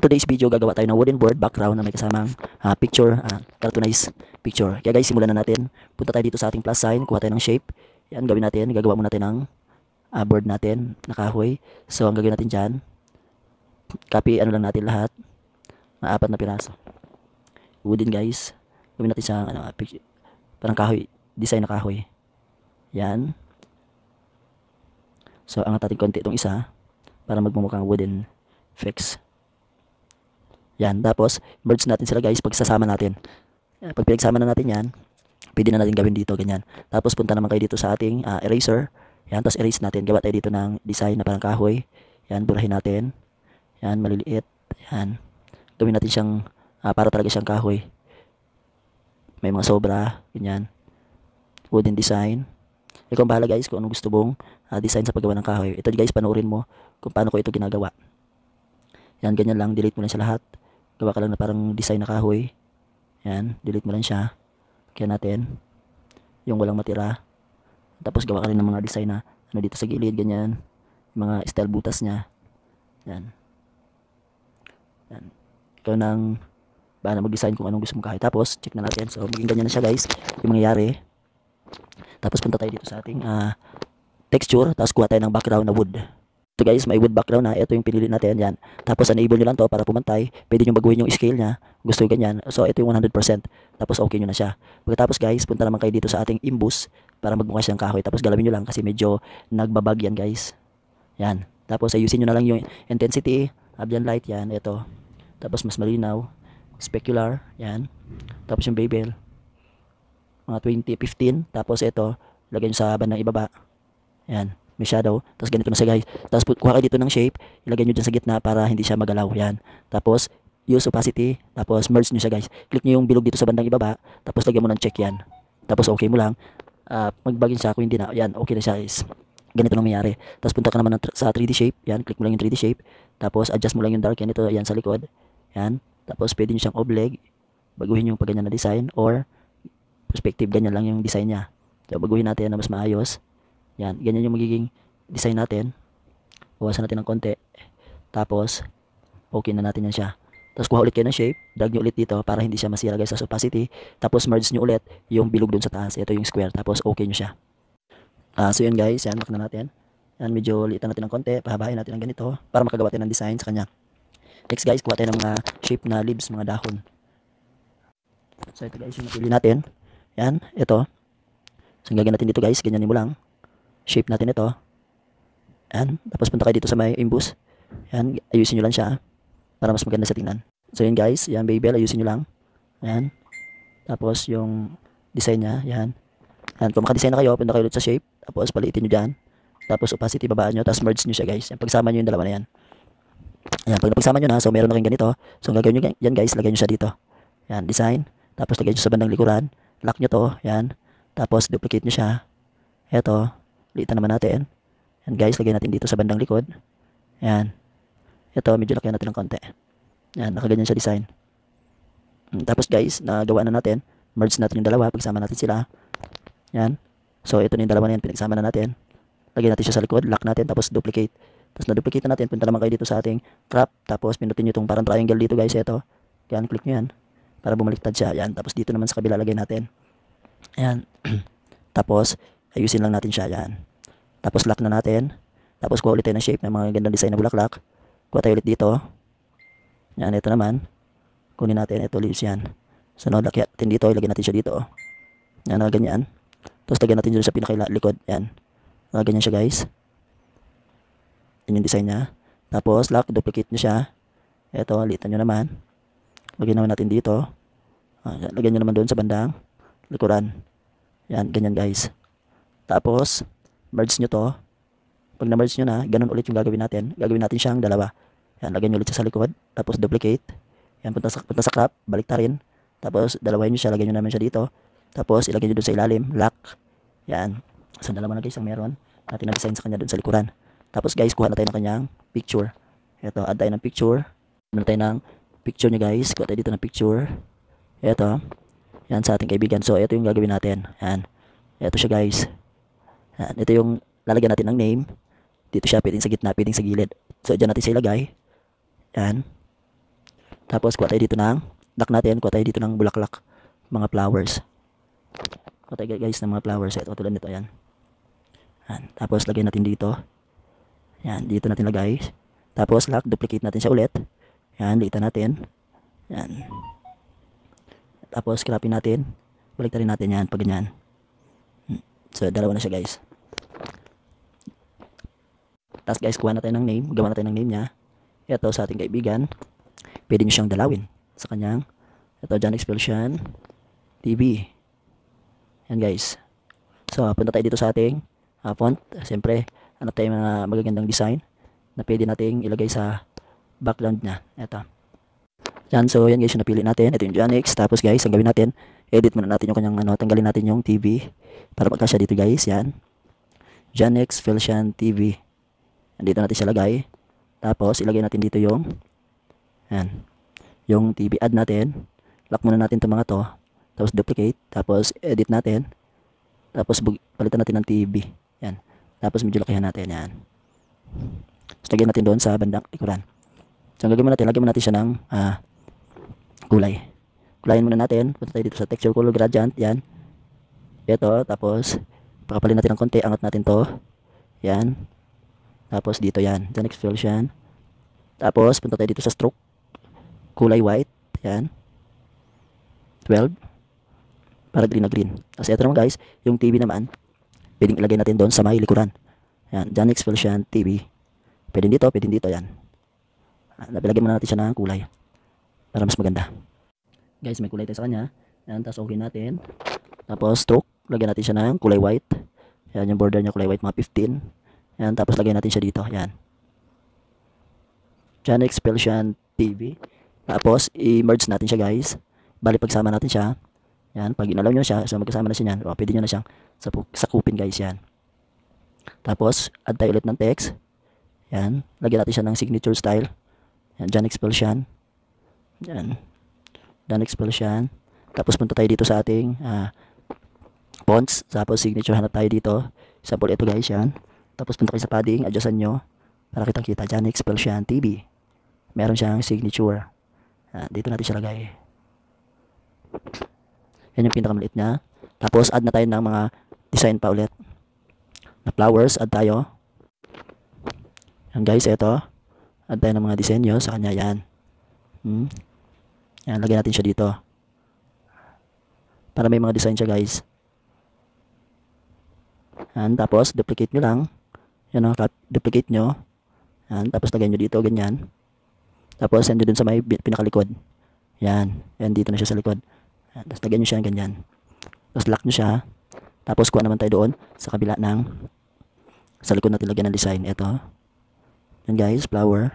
For today's video, gagawa tayo ng wooden board background na may kasamang uh, picture, uh, cartoonized picture. Kaya guys, simulan na natin. Punta tayo dito sa ating plus sign, kuha tayo ng shape. Yan, gawin natin. Gagawa muna natin ng uh, board natin, nakahoy. So, ang gagawin natin dyan, copy ano lang natin lahat, na apat na piraso. Wooden guys. Gawin natin siyang ano, picture, parang kahoy, design na kahoy. Yan. So, angat natin konti itong isa para magmumukhang wooden fix. Yan, tapos merge natin sila guys pagsasama natin. Yan, pag pinagsama na natin yan, pwede na natin gawin dito, ganyan. Tapos punta naman kayo dito sa ating uh, eraser. Yan, tapos erase natin. Gawa tayo dito ng design na parang kahoy. Yan, burahin natin. Yan, maliliit. Yan. Gawin natin siyang, uh, para talaga siyang kahoy. May mga sobra, ganyan. Wooden design. Ikaw ang bahala guys kung anong gusto mong uh, design sa paggawa ng kahoy. Ito guys, panoorin mo kung paano ko ito ginagawa. Yan, ganyan lang. Delete mo lang sa lahat gawa ka lang na parang design na kahoy. Yan, delete mo lang siya. Kaya natin, yung walang matira. Tapos gawa ka rin ng mga design na ano dito sa gilid, ganyan. mga style butas niya. Yan. Yan. Ikaw nang na mag-design kung anong gusto mong kahoy. Tapos, check na natin. So, maging ganyan na siya guys. Yung mangyayari. Tapos, punta tayo dito sa ating uh, texture. Tapos, kuha tayo ng background na wood. So guys, may wood background na. Ito yung pinili natin. Yan. Tapos enable nyo lang to para pumantay. Pwede nyo baguhin yung scale niya. Gusto ganyan. So ito yung 100%. Tapos okay nyo na siya. Pagkatapos guys, punta naman kayo dito sa ating imbus para magbukas ng kahoy. Tapos galawin nyo lang kasi medyo nagbabag yan guys. Yan. Tapos ayusin nyo na lang yung intensity. Ambient light yan. Ito. Tapos mas malinaw. Specular. Yan. Tapos yung bevel. Mga 20, 15. Tapos ito. Lagay nyo sa bandang ibaba. Yan may shadow. Tapos ganito na siya guys. Tapos kuha kayo dito ng shape, ilagay nyo dyan sa gitna para hindi siya magalaw. Yan. Tapos use opacity, tapos merge nyo siya guys. Click nyo yung bilog dito sa bandang ibaba, tapos lagyan mo ng check yan. Tapos okay mo lang. Uh, ah, magbagin siya kung hindi na. Yan, okay na siya guys. Ganito na mayari. Tapos punta ka naman sa 3D shape. Yan, click mo lang yung 3D shape. Tapos adjust mo lang yung dark. Yan, ito, yan sa likod. Yan. Tapos pwede nyo siyang obleg. Baguhin yung pagganyan na design or perspective. Ganyan lang yung design niya. So, baguhin natin yan na mas maayos. Yan, ganyan yung magiging design natin. Bawasan natin ng konti. Tapos, okay na natin yan siya. Tapos kuha ulit kayo ng shape, drag nyo ulit dito para hindi siya masira guys sa opacity. Tapos merge nyo ulit yung bilog dun sa taas. Ito yung square. Tapos okay nyo siya. Uh, so yun guys, yan, lock natin. Yan, medyo ulitan natin ng konti, pahabain natin ng ganito para makagawa tayo ng design sa kanya. Next guys, kuha tayo ng mga ah, shape na leaves, mga dahon. So ito guys, yung napili natin. Yan, ito. So gagawin natin dito guys, ganyanin mo lang shape natin ito. Ayan. Tapos punta kayo dito sa may imbus. Ayan. Ayusin nyo lang siya para mas maganda sa tingnan. So yun guys. Ayan babel. Ayusin nyo lang. Ayan. Tapos yung design niya. Ayan. Ayan. Kung makadesign na kayo, punta kayo ulit sa shape. Tapos palitin nyo dyan. Tapos opacity babaan nyo. Tapos merge nyo siya guys. Ayan. Pagsama nyo yung dalawa na yan. Ayan. Pag napagsama nyo na. So meron na kayong ganito. So gagawin nyo yan guys. Lagay nyo siya dito. Ayan. Design. Tapos lagay nyo sa bandang likuran. Lock nyo to. Ayan. Tapos duplicate nyo siya. Ito. Litan naman natin. And guys, lagay natin dito sa bandang likod. Yan. Ito, medyo lakihan natin ng konti. Yan, nakaganyan siya design. Hmm, tapos guys, nagawa na natin. Merge natin yung dalawa, pagsama natin sila. Yan. So, ito na yung dalawa na yan, pinagsama na natin. Lagay natin siya sa likod, lock natin, tapos duplicate. Tapos na-duplicate na natin, punta naman kayo dito sa ating crop. Tapos, pinutin nyo itong parang triangle dito guys, ito. Yan, click nyo yan. Para bumaliktad siya. Yan, tapos dito naman sa kabila, lagay natin. Yan. tapos, ayusin lang natin siya yan. Tapos lock na natin. Tapos kuha ulit tayo ng shape May mga gandang design na bulaklak. Kuha tayo ulit dito. Yan, ito naman. Kunin natin, ito leaves yan. Sunod, so, lakyat natin dito, ilagay natin siya dito. Yan, ganyan. Tapos lagyan natin dito sa pinakalikod. Yan. Uh, ganyan siya guys. Yan yung design niya. Tapos, lock, duplicate nyo siya. Ito, litan nyo naman. Lagyan naman natin dito. Uh, lagyan nyo naman doon sa bandang likuran. Yan, ganyan guys. Tapos, merge nyo to. Pag na-merge nyo na, ganun ulit yung gagawin natin. Gagawin natin siyang dalawa. Yan, lagyan nyo ulit siya sa likod. Tapos, duplicate. Yan, punta sa, punta sa crop, balik ta Tapos, dalawahin nyo siya, lagyan nyo naman siya dito. Tapos, ilagay nyo doon sa ilalim, lock. Yan. Sa dalawa na guys ang meron. Natin na-design sa kanya doon sa likuran. Tapos, guys, kuha na tayo ng kanyang picture. Ito, add tayo ng picture. Ano tayo ng picture niya guys. Kuha tayo dito ng picture. Ito. Yan sa ating kaibigan. So, ito yung gagawin natin. Yan. Ito siya guys. Yan, ito yung lalagyan natin ng name. Dito siya, pwedeng sa gitna, pwedeng sa gilid. So, diyan natin siya ilagay. Yan. Tapos, kuha tayo dito ng lock natin. Kuha tayo dito ng bulaklak. Mga flowers. Kuha tayo guys ng mga flowers. Ito, tulad nito. Yan. Yan. Tapos, lagyan natin dito. Yan. Dito natin lagay. Tapos, lock. Duplicate natin siya ulit. Yan. Liitan natin. Yan. Tapos, crapin natin. Balik natin yan. Pag ganyan. Hmm. So, dalawa na siya guys. Tapos guys, kuha natin ng name. Gawa natin ng name niya. Ito sa ating kaibigan. Pwede nyo siyang dalawin sa kanyang. Ito, John Expulsion TV. Yan guys. So, ah, punta tayo dito sa ating uh, font. Siyempre, ano tayo mga magagandang design na pwede nating ilagay sa background niya. Ito. Yan, so yan guys yung napili natin. Ito yung Janix. Tapos guys, ang gawin natin, edit muna natin yung kanyang ano, tanggalin natin yung TV para magkasya dito guys. Yan. Janix Felsian TV. Andito natin siya lagay. Tapos, ilagay natin dito yung, yan, yung TV ad natin. Lock muna natin itong mga to. Tapos, duplicate. Tapos, edit natin. Tapos, palitan natin ng TV. Yan. Tapos, medyo lakihan natin. Yan. So, lagyan natin doon sa bandang ikuran. So, ang gagawin natin, lagyan muna natin siya ng uh, kulay. Kulayin muna natin. Punta tayo dito sa texture color gradient. Yan. Ito. Tapos, pakapalin natin ng konti. Angat natin to. Yan. Tapos dito yan. Then expulsion. Tapos punta tayo dito sa stroke. Kulay white. Yan. 12. Para green na green. Tapos ito naman guys, yung TV naman, pwedeng ilagay natin doon sa may likuran. Yan. Then expulsion TV. Pwede dito, pwede dito. Yan. Ah, Nabilagyan muna natin siya ng kulay. Para mas maganda. Guys, may kulay tayo sa kanya. Yan. Tapos okay natin. Tapos stroke. Lagyan natin siya ng kulay white. Yan yung border niya kulay white mga 15. Ayan, tapos lagyan natin siya dito. Ayan. Channel Expulsion TV. Tapos, i-merge natin siya guys. Bali, pagsama natin siya. Yan, pag inalaw nyo siya, so magkasama na siya yan. O, pwede nyo na siyang sakupin guys yan. Tapos, add tayo ulit ng text. Yan, lagyan natin siya ng signature style. Yan, dyan expulsion. Yan. Dyan expulsion. Tapos punta tayo dito sa ating uh, fonts. Tapos signature hanap tayo dito. Sample ito guys yan. Tapos punta kayo sa padding, adjustan nyo para kitang kita dyan, expel siya ang TV. Meron siyang signature. Ah, dito natin siya lagay. Yan yung pinakamaliit niya. Tapos add na tayo ng mga design pa ulit. Na flowers, add tayo. Yan guys, ito. Add tayo ng mga disenyo sa kanya yan. Hmm. Yan, lagyan natin siya dito. Para may mga design siya guys. Yan, tapos duplicate nyo lang. Yan o, duplicate nyo. Yan, tapos lagay nyo dito, ganyan. Tapos send nyo dun sa may pinakalikod. Yan, yan dito na siya sa likod. Yan, tapos lagay nyo siya, ganyan. Tapos lock nyo siya. Tapos kuha naman tayo doon sa kabila ng sa likod natin lagyan ng design. Ito. Yan guys, flower.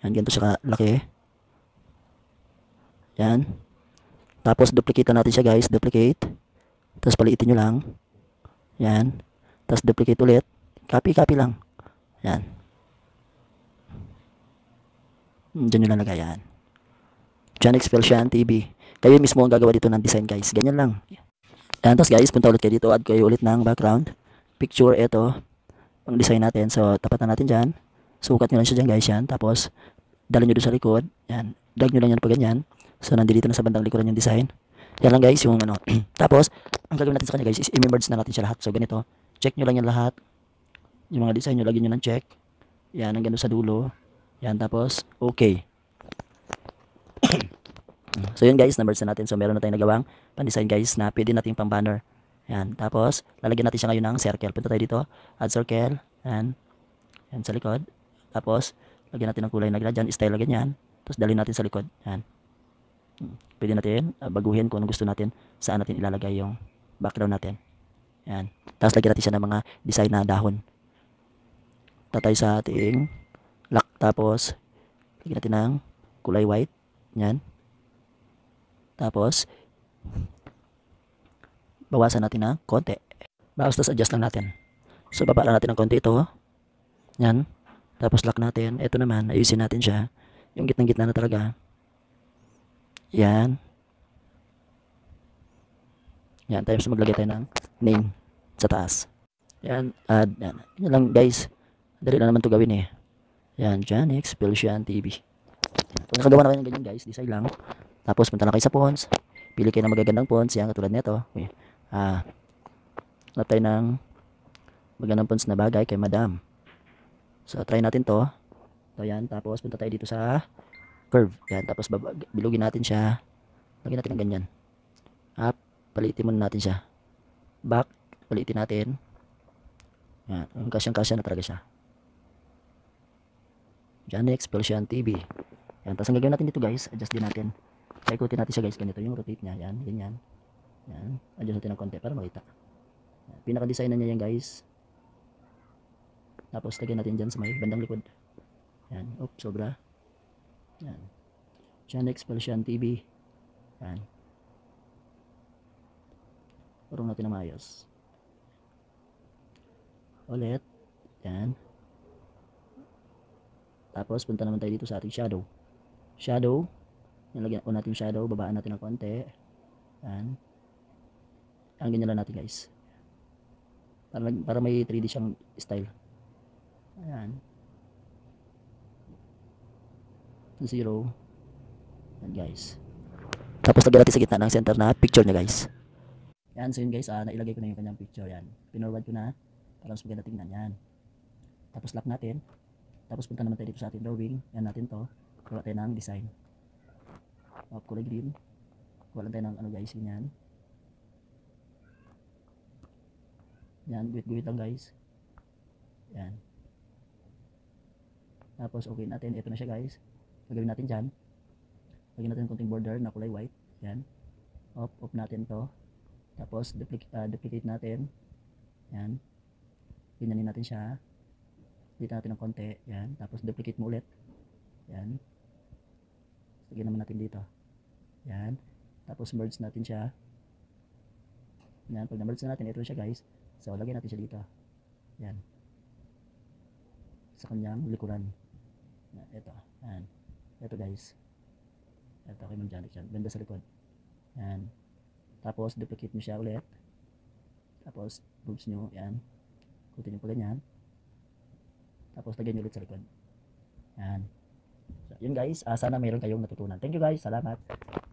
Yan, ganito siya kalaki. Yan. Tapos duplicate natin siya guys, duplicate. Tapos paliitin nyo lang. Yan. Tapos duplicate ulit. Copy, copy lang. Yan. Hmm, Diyan nyo lang lagayan. Diyan Excel siya ang TV. Kayo mismo ang gagawa dito ng design guys. Ganyan lang. Yan. Tapos guys, punta ulit kayo dito. Add kayo ulit ng background. Picture ito. Pang design natin. So, tapatan natin dyan. Sukat nyo lang siya dyan guys. Yan. Tapos, dala nyo doon sa likod. Yan. Drag nyo lang yan pa ganyan. So, nandito na sa bandang likuran yung design. Yan lang guys, yung ano. Tapos, ang gagawin natin sa kanya guys is i-merge na natin siya lahat. So, ganito. Check nyo lang yan lahat. Yung mga design nyo, lagyan nyo ng check. Yan, ang gano'n sa dulo. Yan, tapos, okay. so, yun guys, numbers na natin. So, meron na tayong nagawang pan-design guys na pwede natin pang banner. Yan, tapos, lalagyan natin siya ngayon ng circle. Punta tayo dito, add circle, and, yan sa likod. Tapos, lagyan natin ng kulay na gradyan, style na ganyan. Tapos, dali natin sa likod. Yan. Hmm. Pwede natin ah, baguhin kung ano gusto natin, saan natin ilalagay yung background natin. Yan. Tapos lagyan natin siya ng mga design na dahon. Tatay sa ating lock. Tapos, lagyan natin ng kulay white. Yan. Tapos, bawasan natin ng konti. Basta adjust lang natin. So, baba lang natin ng konti ito. Yan. Tapos lock natin. Ito naman, ayusin natin siya. Yung gitnang-gitna na talaga. Yan. Yan, times maglagay tayo ng name sa taas. Yan, add, yan. Yan lang guys. Dali lang naman to gawin eh. Yan, Janex, Belgian TV. Kung nakagawa na kayo ng ganyan guys, design lang. Tapos punta na kayo sa fonts. Pili kayo ng magagandang fonts. Yan, katulad nito. Ah, hanap tayo ng magandang fonts na bagay kay madam. So, try natin to. So, yan. Tapos, punta tayo dito sa curve. Yan. Tapos, bilugin natin siya. Lagyan natin ng ganyan. Up. Palitin muna natin siya back, ulitin natin. Yan, yung kasyang-kasya na talaga siya. Janex Persian TV. Yan, tapos ang gagawin natin dito guys, adjust din natin. Paikutin natin siya guys, ganito yung rotate niya. Yan, ganyan. Yan, adjust natin ng konti para makita. Pinaka-design na niya yan guys. Tapos lagyan natin dyan sa may bandang likod. Yan, oops, sobra. Yan. Janex Persian TV. Yan. Urong natin na maayos. Ulit. Yan. Tapos, punta naman tayo dito sa ating shadow. Shadow. Yan, lagyan ko natin shadow. Babaan natin ng konti. Yan. Ang ganyan lang natin guys. Para, para may 3D siyang style. Ayan. Zero. Yan guys. Tapos lagyan natin sa gitna ng center na picture niya guys. Yan, so yun guys, ah, nailagay ko na yung kanyang picture yan. Pinorward ko na para mas maganda tingnan yan. Tapos lock natin. Tapos punta naman tayo dito sa ating drawing. Yan natin to. Kuha tayo ng design. O, oh, kulay green. Kuha lang tayo ng ano guys, ganyan. Yan, guwit-guwit lang guys. Yan. Tapos okay natin. Ito na siya guys. Gagawin natin dyan. Lagyan natin konting border na kulay white. Yan. Off, off natin to. Tapos, duplicate, uh, duplicate natin. Yan. Pinanin natin siya. Dito natin ng konti. Yan. Tapos, duplicate mo ulit. Yan. Sige naman natin dito. Yan. Tapos, merge natin siya. Yan. Pag na-merge na natin, ito siya guys. So, lagyan natin siya dito. Yan. Sa kanyang likuran. Yan. Ito. Yan. Ito guys. Ito kay Ma'am Janet yan. Banda sa likod. Yan. Tapos, duplicate mo siya ulit. Tapos, moves nyo. Ayan. Kutin nyo pa ganyan. Tapos, lagyan nyo ulit sa likod. Yan. So, yun guys. Uh, sana mayroon kayong natutunan. Thank you guys. Salamat.